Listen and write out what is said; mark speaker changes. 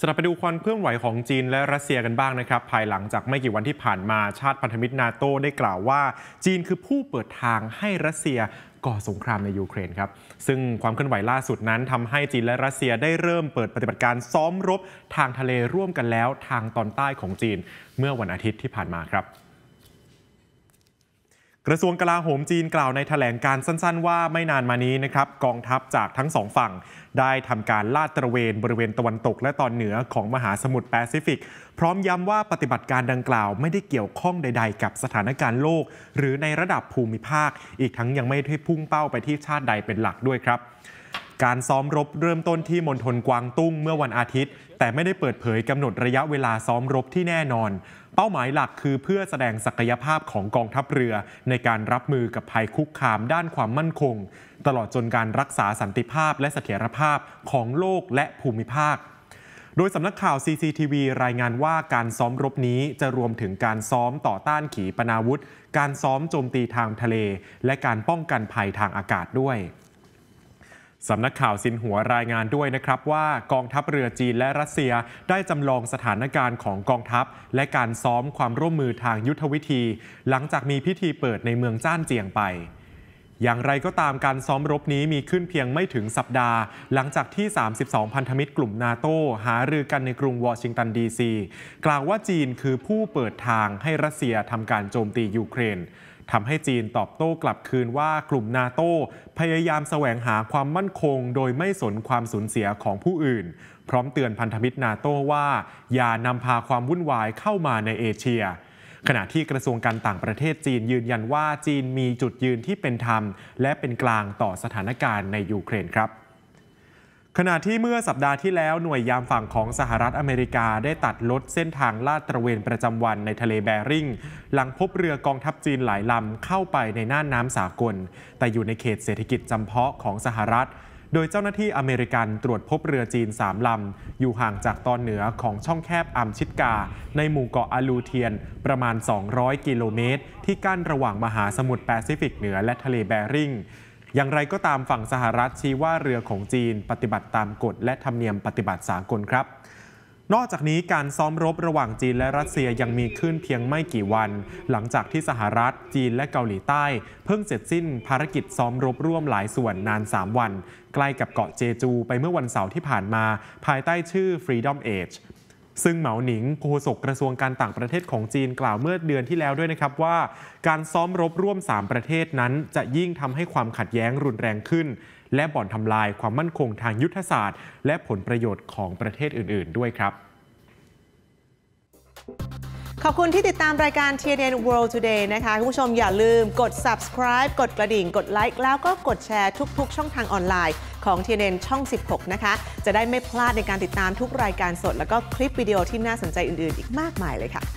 Speaker 1: สำหรับไปดูความเคลื่อนไหวของจีนและรัสเซียกันบ้างนะครับ ภายหลังจากไม่กี่วันที่ผ่านมาชาติพันธมิตรนาโตได้กล่าวว่าจีนคือผู้เปิดทางให้รัสเซียก่อสงครามในยูเครนครับ ซึ่งความเคลื่อนไหวล่าสุดนั้น ทำให้จีนและรัสเซียได้เริ่มเปิดปฏิบัติการซ้อมรบทางทะเลร่วมกันแล้วทางตอนใต้ของจีน เมื่อวันอาทิตย์ที่ผ่านมาครับกระทรวงกลาโหมจีนกล่าวในถแถลงการสั้นๆ ว่าไม่นานมานี้นะครับกองทัพจากทั้งสองฝั่ง ได้ทำการลาดตระเวน บริเวณตะวันตก และตอนเหนือของมหาสมุทรแปซิฟิก พร้อมย้ำว่าปฏิบัติการดังกล่าวไม่ได้เกี่ยวข้องใดๆ กับสถานการณ์โลก หรือในระดับภูมิภาค อีกทั้งยังไม่ได้พุ่งเป้าไปที่ชาติใดเป็นหลักด้วยครับ การซ้อมรบเริ่มต้นที่มณฑลกวางตุ้งเมื่อวันอาทิตย์ แต่ไม่ได้เปิดเผยกำหนดระยะเวลาซ้อมรบที่แน่นอนเป้าหมายหลักคือเพื่อแสดงศักยภาพของกองทัพเรือ ในการรับมือกับภัยคุกคามด้านความมั่นคง ตลอดจนการรักษาสันติภาพและเสถียรภาพของโลกและภูมิภาค โดยสำนักข่าว CCTV รายงานว่าการซ้อมรบนี้จะรวมถึงการซ้อมต่อต้านขีปนาวุธ การซ้อมโจมตีทางทะเล และการป้องกันภัยทางอากาศด้วยสำนักข่าวซินหัวรายงานด้วยนะครับว่ากองทัพเรือจีนและรัสเซียได้จำลองสถานการณ์ของกองทัพ และการซ้อมความร่วมมือทางยุทธวิธี หลังจากมีพิธีเปิดในเมืองจ้านเจียงไป อย่างไรก็ตามการซ้อมรบนี้มีขึ้นเพียงไม่ถึงสัปดาห์ หลังจากที่ 32 พันธมิตรกลุ่ม นาโต หารือกันในกรุงวอชิงตันดีซีกล่าวว่าจีนคือผู้เปิดทางให้รัสเซียทำการโจมตียูเครนทำให้จีนตอบโต้กลับคืนว่ากลุ่มนาโต้พยายามแสวงหาความมั่นคงโดยไม่สนความสูญเสียของผู้อื่น พร้อมเตือนพันธมิตร นาโต้ว่าอย่านำพาความวุ่นวายเข้ามาในเอเชีย ขณะที่กระทรวงการต่างประเทศจีนยืนยันว่าจีนมีจุดยืนที่เป็นธรรม และเป็นกลางต่อสถานการณ์ในยูเครนครับขณะที่เมื่อสัปดาห์ที่แล้วหน่วยยามฝั่งของสหรัฐอเมริกาได้ตัดลดเส้นทางลาดตระเวนประจำวันในทะเลแบริ่งหลังพบเรือกองทัพจีนหลายลำเข้าไปในน่านน้ำสากลแต่อยู่ในเขตเศรษฐกิจจำเพาะของสหรัฐ โดยเจ้าหน้าที่อเมริกันตรวจพบเรือจีน 3ลำอยู่ห่างจากตอนเหนือของช่องแคบอัมชิดกา ในหมู่เกาะอาลูเทียนประมาณ 200 กิโลเมตร ที่กั้นระหว่างมหาสมุทรแปซิฟิกเหนือและทะเลแบริ่งอย่างไรก็ตามฝั่งสหรัฐชี้ว่าเรือของจีนปฏิบัติตามกฎ และธรรมเนียมปฏิบัติสากลครับ นอกจากนี้การซ้อมรบระหว่างจีนและรัสเซียยังมีขึ้นเพียงไม่กี่วัน หลังจากที่สหรัฐจีนและเกาหลีใต้ เพิ่งเสร็จสิ้น ภารกิจซ้อมรบร่วมหลายส่วนนาน 3 วัน ใกล้กับเกาะเจจูไปเมื่อวันเสาร์ที่ผ่านมา ภายใต้ชื่อ Freedom Age ซึ่งเหมาหนิงโฆษกกระทรวงการต่างประเทศของจีนกล่าวเมื่อเดือนที่แล้วด้วยนะครับว่าการซ้อมรบร่วม 3 ประเทศนั้น จะยิ่งทำให้ความขัดแย้งรุนแรงขึ้น และบ่อนทำลายความมั่นคงทางยุทธศาสตร์ และผลประโยชน์ของประเทศอื่นๆด้วยครับ
Speaker 2: ขอบคุณที่ติดตามรายการ TNN World Today นะคะ คุณผู้ชมอย่าลืมกด subscribe กดกระดิ่ง กดไลค์แล้วก็กดแชร์ทุก ๆ ช่องทางออนไลน์ของ TNN ช่อง 16 นะคะ จะได้ไม่พลาดในการติดตามทุกรายการสด แล้วก็คลิปวิดีโอที่น่าสนใจอื่น ๆ อีกมากมายเลยค่ะ